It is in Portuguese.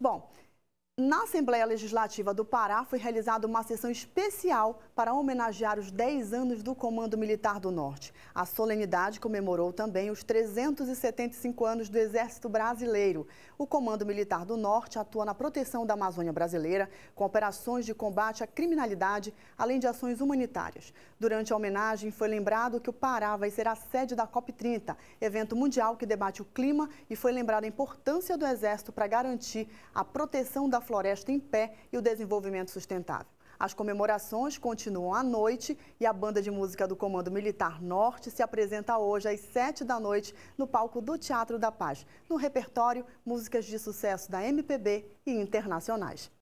Bom, na Assembleia Legislativa do Pará foi realizada uma sessão especial para homenagear os 10 anos do Comando Militar do Norte. A solenidade comemorou também os 375 anos do Exército Brasileiro. O Comando Militar do Norte atua na proteção da Amazônia brasileira, com operações de combate à criminalidade, além de ações humanitárias. Durante a homenagem, foi lembrado que o Pará vai ser a sede da COP30, evento mundial que debate o clima, e foi lembrada a importância do Exército para garantir a proteção da floresta em pé e o desenvolvimento sustentável. As comemorações continuam à noite e a banda de música do Comando Militar Norte se apresenta hoje às 7 da noite no palco do Teatro da Paz. No repertório, músicas de sucesso da MPB e internacionais.